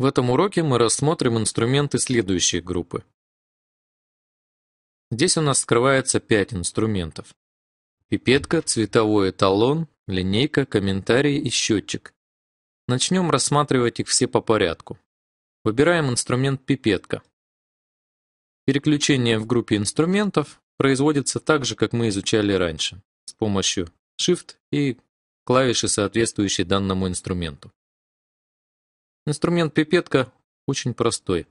В этом уроке мы рассмотрим инструменты следующей группы. Здесь у нас скрывается 5 инструментов. Пипетка, цветовой эталон, линейка, комментарий и счетчик. Начнем рассматривать их все по порядку. Выбираем инструмент пипетка. Переключение в группе инструментов производится так же, как мы изучали раньше, с помощью Shift и клавиши, соответствующей данному инструменту. Инструмент пипетка очень простой.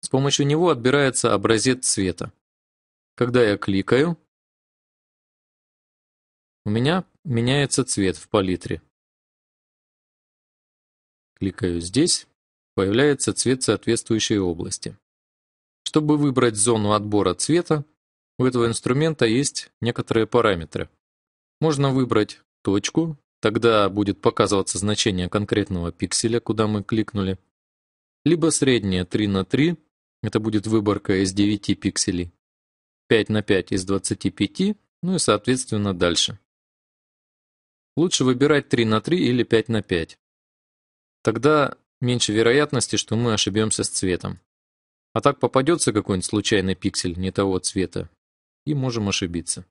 С помощью него отбирается образец цвета. Когда я кликаю, у меня меняется цвет в палитре. Кликаю здесь, появляется цвет соответствующей области. Чтобы выбрать зону отбора цвета, у этого инструмента есть некоторые параметры. Можно выбрать точку, Тогда будет показываться значение конкретного пикселя, куда мы кликнули. Либо среднее 3 на 3, это будет выборка из 9 пикселей, 5 на 5 из 25, ну и соответственно дальше. Лучше выбирать 3 на 3 или 5 на 5. Тогда меньше вероятности, что мы ошибемся с цветом. А так попадется какой-нибудь случайный пиксель не того цвета, и можем ошибиться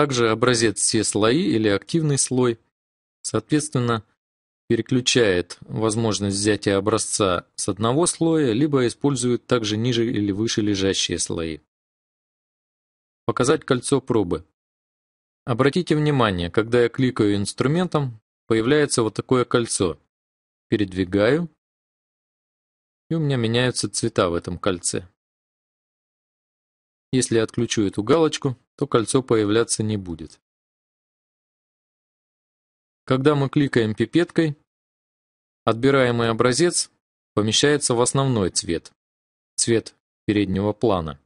также образец все слои или активный слой, соответственно, переключает возможность взятия образца с одного слоя, либо использует также ниже или выше лежащие слои. Показать кольцо пробы. Обратите внимание, когда я кликаю инструментом, появляется вот такое кольцо. Передвигаю, и у меня меняются цвета в этом кольце. Если я отключу эту галочку, то кольцо появляться не будет. Когда мы кликаем пипеткой, отбираемый образец помещается в основной цвет, цвет переднего плана.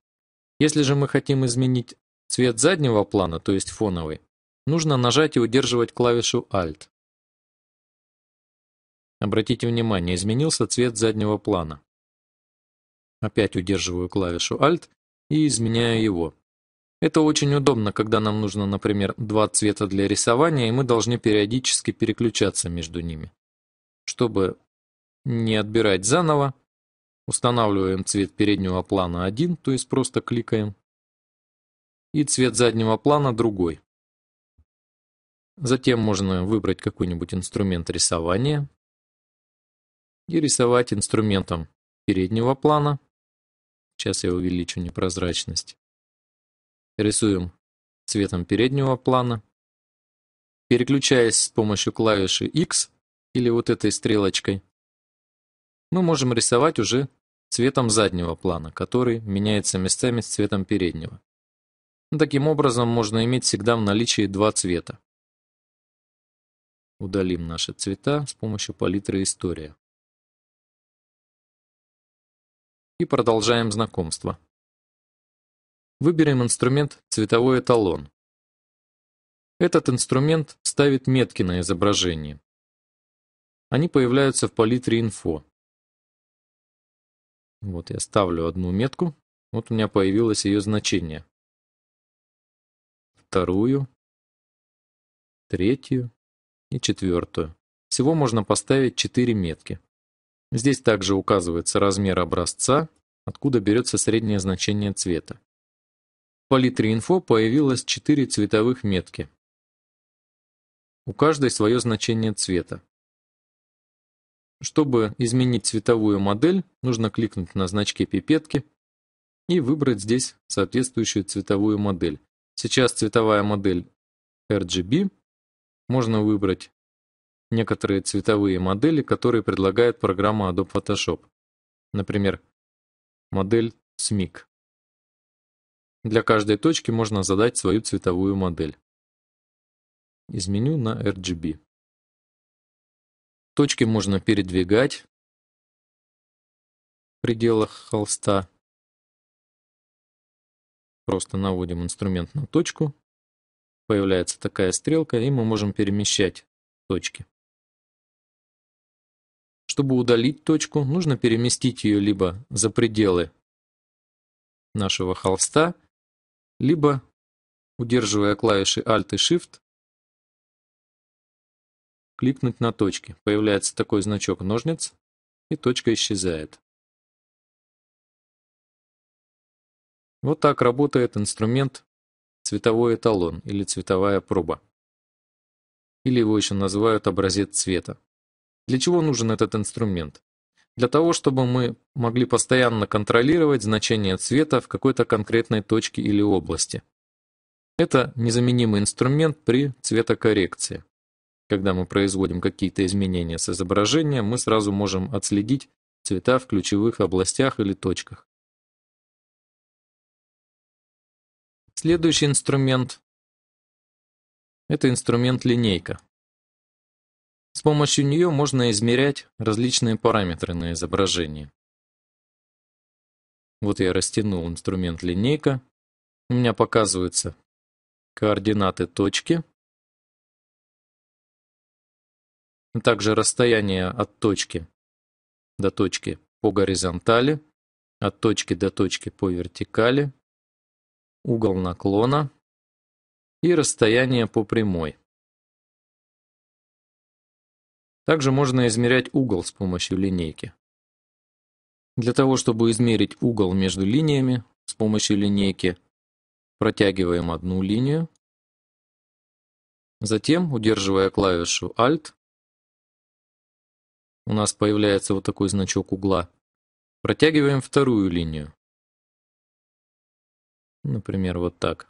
Если же мы хотим изменить цвет заднего плана, то есть фоновый, нужно нажать и удерживать клавишу Alt. Обратите внимание, изменился цвет заднего плана. Опять удерживаю клавишу Alt и изменяю его. Это очень удобно, когда нам нужно, например, два цвета для рисования, и мы должны периодически переключаться между ними. Чтобы не отбирать заново, устанавливаем цвет переднего плана один, то есть просто кликаем, и цвет заднего плана другой. Затем можно выбрать какой-нибудь инструмент рисования и рисовать инструментом переднего плана. Сейчас я увеличу непрозрачность. Рисуем цветом переднего плана. Переключаясь с помощью клавиши X или вот этой стрелочкой, мы можем рисовать уже цветом заднего плана, который меняется местами с цветом переднего. Таким образом, можно иметь всегда в наличии два цвета. Удалим наши цвета с помощью палитры «История». И продолжаем знакомство. Выберем инструмент «Цветовой эталон». Этот инструмент ставит метки на изображение. Они появляются в палитре «Инфо». Вот я ставлю одну метку, вот у меня появилось ее значение. Вторую, третью и четвертую. Всего можно поставить 4 метки. Здесь также указывается размер образца, откуда берется среднее значение цвета палитре инфо появилось четыре цветовых метки. У каждой свое значение цвета. Чтобы изменить цветовую модель, нужно кликнуть на значке пипетки и выбрать здесь соответствующую цветовую модель. Сейчас цветовая модель RGB. Можно выбрать некоторые цветовые модели, которые предлагает программа Adobe Photoshop. Например, модель SMIC. Для каждой точки можно задать свою цветовую модель. Изменю на RGB. Точки можно передвигать в пределах холста. Просто наводим инструмент на точку. Появляется такая стрелка, и мы можем перемещать точки. Чтобы удалить точку, нужно переместить ее либо за пределы нашего холста, либо, удерживая клавиши Alt и Shift, кликнуть на точки. Появляется такой значок ножниц, и точка исчезает. Вот так работает инструмент цветовой эталон или цветовая проба. Или его еще называют образец цвета. Для чего нужен этот инструмент? Для того, чтобы мы могли постоянно контролировать значение цвета в какой-то конкретной точке или области. Это незаменимый инструмент при цветокоррекции. Когда мы производим какие-то изменения с изображения, мы сразу можем отследить цвета в ключевых областях или точках. Следующий инструмент – это инструмент линейка помощью нее можно измерять различные параметры на изображении. Вот я растянул инструмент линейка. У меня показываются координаты точки, также расстояние от точки до точки по горизонтали, от точки до точки по вертикали, угол наклона и расстояние по прямой. Также можно измерять угол с помощью линейки. Для того, чтобы измерить угол между линиями, с помощью линейки протягиваем одну линию, затем, удерживая клавишу Alt, у нас появляется вот такой значок угла, протягиваем вторую линию. Например, вот так.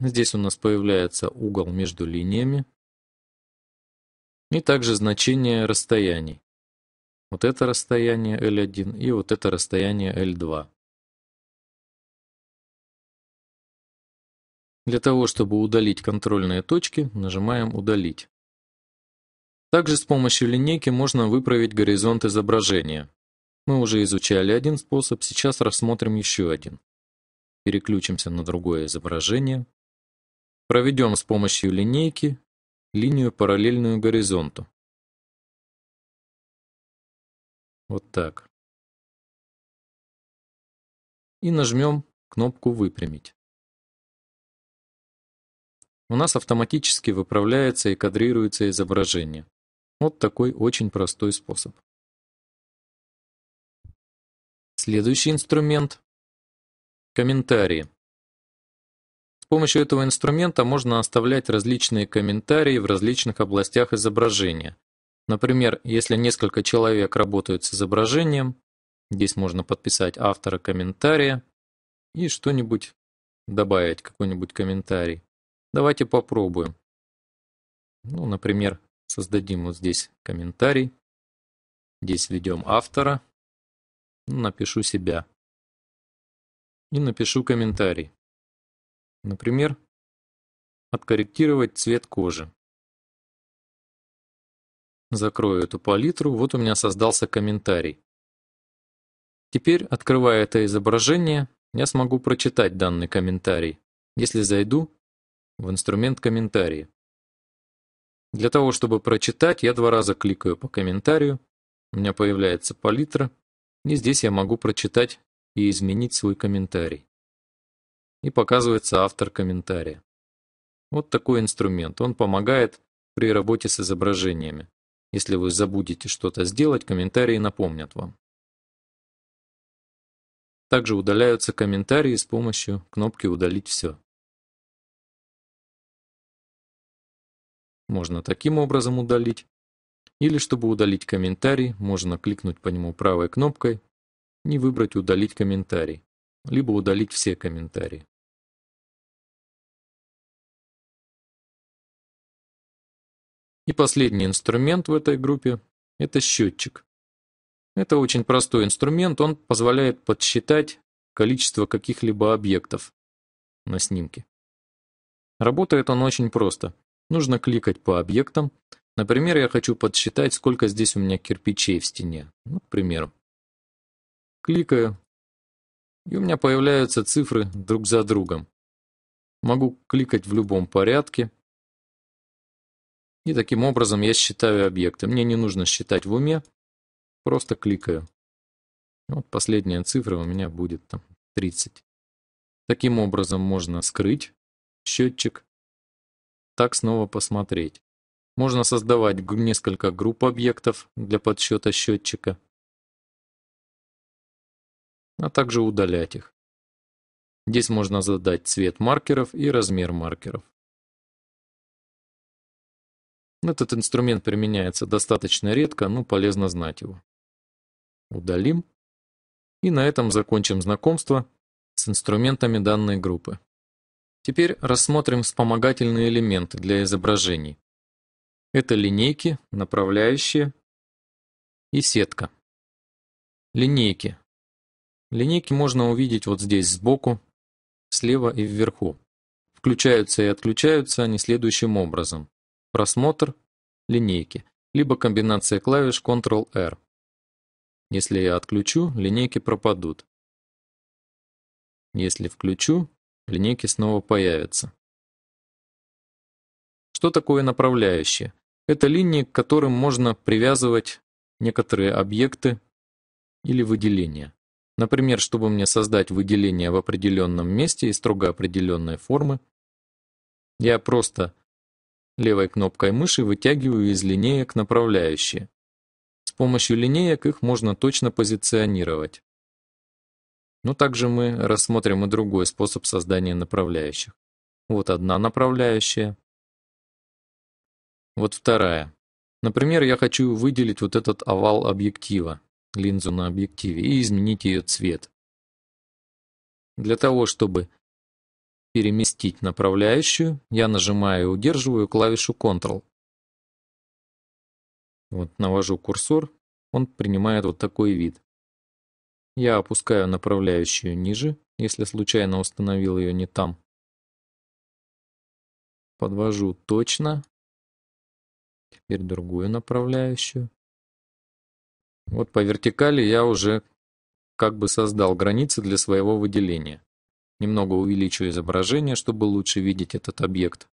Здесь у нас появляется угол между линиями и также значение расстояний. Вот это расстояние L1 и вот это расстояние L2. Для того, чтобы удалить контрольные точки, нажимаем «Удалить». Также с помощью линейки можно выправить горизонт изображения. Мы уже изучали один способ, сейчас рассмотрим еще один. Переключимся на другое изображение. Проведем с помощью линейки линию, параллельную горизонту. Вот так. И нажмем кнопку «Выпрямить». У нас автоматически выправляется и кадрируется изображение. Вот такой очень простой способ. Следующий инструмент – комментарии помощью этого инструмента можно оставлять различные комментарии в различных областях изображения. Например, если несколько человек работают с изображением, здесь можно подписать автора комментария и что-нибудь добавить, какой-нибудь комментарий. Давайте попробуем. Ну, например, создадим вот здесь комментарий. Здесь введем автора. Напишу себя. И напишу комментарий например, откорректировать цвет кожи. Закрою эту палитру, вот у меня создался комментарий. Теперь, открывая это изображение, я смогу прочитать данный комментарий, если зайду в инструмент комментарии. Для того, чтобы прочитать, я два раза кликаю по комментарию, у меня появляется палитра, и здесь я могу прочитать и изменить свой комментарий и показывается автор комментария. Вот такой инструмент. Он помогает при работе с изображениями. Если вы забудете что-то сделать, комментарии напомнят вам. Также удаляются комментарии с помощью кнопки «Удалить все». Можно таким образом удалить. Или чтобы удалить комментарий, можно кликнуть по нему правой кнопкой и выбрать «Удалить комментарий», либо «Удалить все комментарии». И последний инструмент в этой группе – это счетчик. Это очень простой инструмент, он позволяет подсчитать количество каких-либо объектов на снимке. Работает он очень просто. Нужно кликать по объектам. Например, я хочу подсчитать, сколько здесь у меня кирпичей в стене. Ну, к примеру. Кликаю, и у меня появляются цифры друг за другом. Могу кликать в любом порядке, и таким образом я считаю объекты. Мне не нужно считать в уме, просто кликаю. Вот последняя цифра у меня будет там 30. Таким образом можно скрыть счетчик, так снова посмотреть. Можно создавать несколько групп объектов для подсчета счетчика, а также удалять их. Здесь можно задать цвет маркеров и размер маркеров. Этот инструмент применяется достаточно редко, но полезно знать его. Удалим. И на этом закончим знакомство с инструментами данной группы. Теперь рассмотрим вспомогательные элементы для изображений. Это линейки, направляющие и сетка. Линейки. Линейки можно увидеть вот здесь сбоку, слева и вверху. Включаются и отключаются они следующим образом просмотр линейки, либо комбинация клавиш Ctrl-R. Если я отключу, линейки пропадут. Если включу, линейки снова появятся. Что такое направляющие? Это линии, к которым можно привязывать некоторые объекты или выделения. Например, чтобы мне создать выделение в определенном месте и строго определенной формы, я просто Левой кнопкой мыши вытягиваю из линеек направляющие. С помощью линеек их можно точно позиционировать. Но также мы рассмотрим и другой способ создания направляющих. Вот одна направляющая. Вот вторая. Например, я хочу выделить вот этот овал объектива, линзу на объективе, и изменить ее цвет. Для того, чтобы переместить направляющую, я нажимаю и удерживаю клавишу Ctrl. Вот навожу курсор, он принимает вот такой вид. Я опускаю направляющую ниже, если случайно установил ее не там. Подвожу точно. Теперь другую направляющую. Вот по вертикали я уже как бы создал границы для своего выделения. Немного увеличу изображение, чтобы лучше видеть этот объект.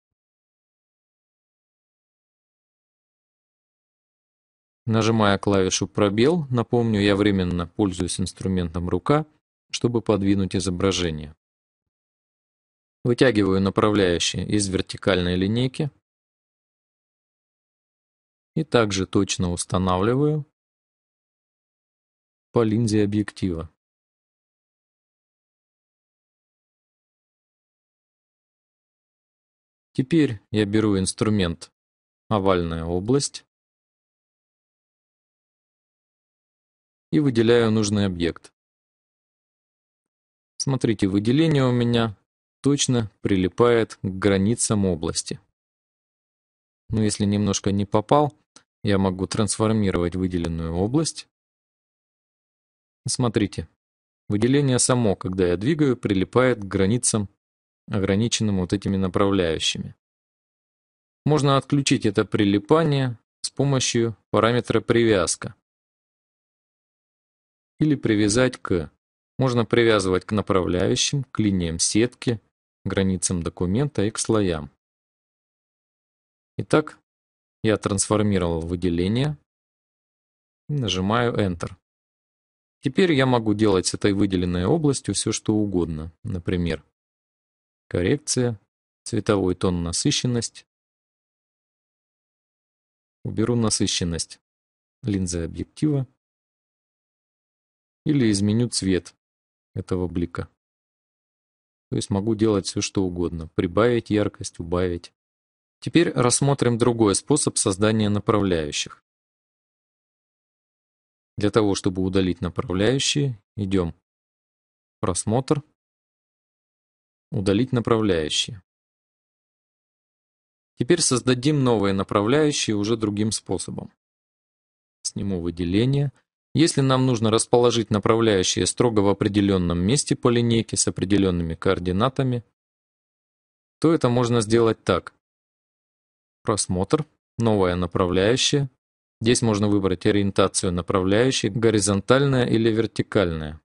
Нажимая клавишу «Пробел», напомню, я временно пользуюсь инструментом «Рука», чтобы подвинуть изображение. Вытягиваю направляющие из вертикальной линейки и также точно устанавливаю по линзе объектива. Теперь я беру инструмент. Овальная область. И выделяю нужный объект. Смотрите, выделение у меня точно прилипает к границам области. Но если немножко не попал, я могу трансформировать выделенную область. Смотрите, выделение само, когда я двигаю, прилипает к границам ограниченным вот этими направляющими. Можно отключить это прилипание с помощью параметра привязка. Или привязать к. Можно привязывать к направляющим, к линиям сетки, границам документа и к слоям. Итак, я трансформировал выделение и нажимаю Enter. Теперь я могу делать с этой выделенной областью все, что угодно. Например, коррекция, цветовой тон насыщенность. Уберу насыщенность линзы объектива или изменю цвет этого блика. То есть могу делать все, что угодно. Прибавить яркость, убавить. Теперь рассмотрим другой способ создания направляющих. Для того, чтобы удалить направляющие, идем в «Просмотр», Удалить направляющие. Теперь создадим новые направляющие уже другим способом. Сниму выделение. Если нам нужно расположить направляющие строго в определенном месте по линейке с определенными координатами, то это можно сделать так. Просмотр, новое направляющее. Здесь можно выбрать ориентацию направляющей, горизонтальная или вертикальная.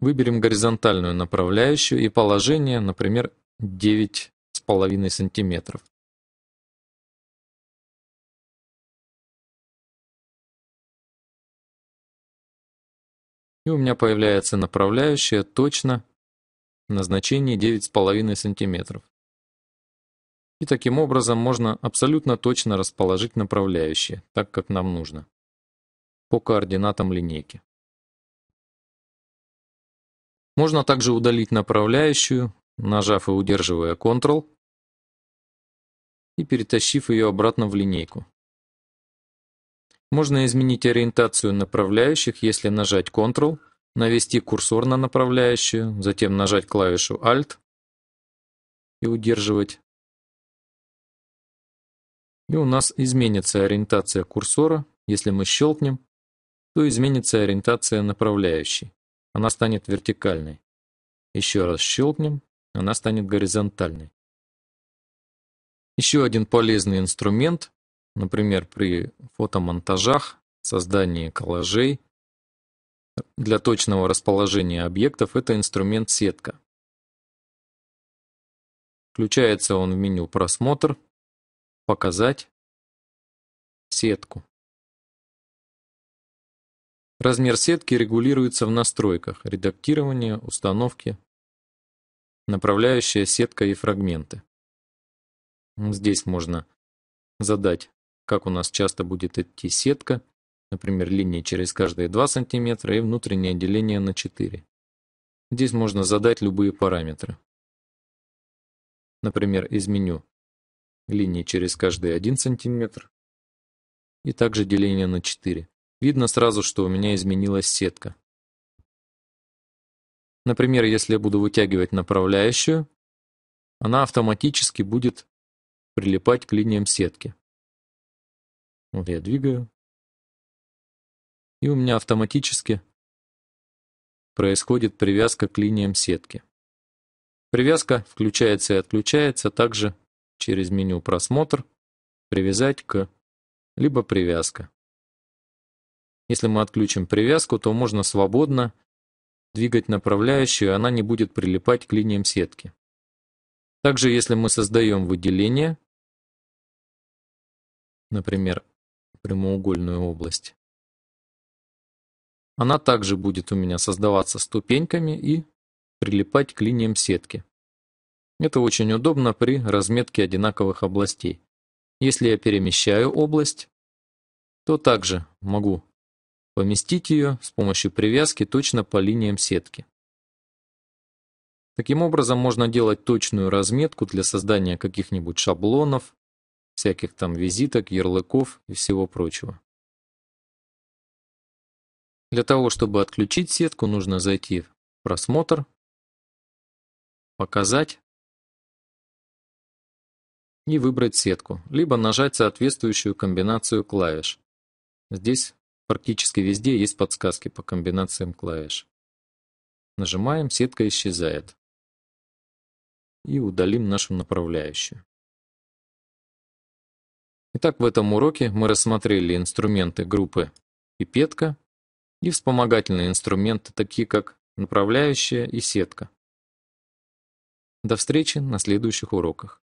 Выберем горизонтальную направляющую и положение, например, 9,5 см. И у меня появляется направляющая точно на значении 9,5 см. И таким образом можно абсолютно точно расположить направляющие, так как нам нужно, по координатам линейки. Можно также удалить направляющую, нажав и удерживая Ctrl, и перетащив ее обратно в линейку. Можно изменить ориентацию направляющих, если нажать Ctrl, навести курсор на направляющую, затем нажать клавишу Alt и удерживать. И у нас изменится ориентация курсора. Если мы щелкнем, то изменится ориентация направляющей она станет вертикальной. Еще раз щелкнем, она станет горизонтальной. Еще один полезный инструмент, например, при фотомонтажах, создании коллажей, для точного расположения объектов это инструмент сетка. Включается он в меню «Просмотр», «Показать», «Сетку». Размер сетки регулируется в настройках редактирование, установки, направляющая сетка и фрагменты. Здесь можно задать, как у нас часто будет идти сетка, например, линии через каждые 2 см и внутреннее деление на 4. Здесь можно задать любые параметры. Например, изменю линии через каждые 1 см и также деление на 4. Видно сразу, что у меня изменилась сетка. Например, если я буду вытягивать направляющую, она автоматически будет прилипать к линиям сетки. Вот я двигаю. И у меня автоматически происходит привязка к линиям сетки. Привязка включается и отключается также через меню «Просмотр», «Привязать к» либо «Привязка». Если мы отключим привязку, то можно свободно двигать направляющую, она не будет прилипать к линиям сетки. Также, если мы создаем выделение, например, прямоугольную область, она также будет у меня создаваться ступеньками и прилипать к линиям сетки. Это очень удобно при разметке одинаковых областей. Если я перемещаю область, то также могу Поместить ее с помощью привязки точно по линиям сетки. Таким образом, можно делать точную разметку для создания каких-нибудь шаблонов, всяких там визиток, ярлыков и всего прочего. Для того, чтобы отключить сетку, нужно зайти в «Просмотр», «Показать» и выбрать сетку, либо нажать соответствующую комбинацию клавиш. Здесь Практически везде есть подсказки по комбинациям клавиш. Нажимаем, сетка исчезает. И удалим нашу направляющую. Итак, в этом уроке мы рассмотрели инструменты группы пипетка и вспомогательные инструменты, такие как направляющая и сетка. До встречи на следующих уроках.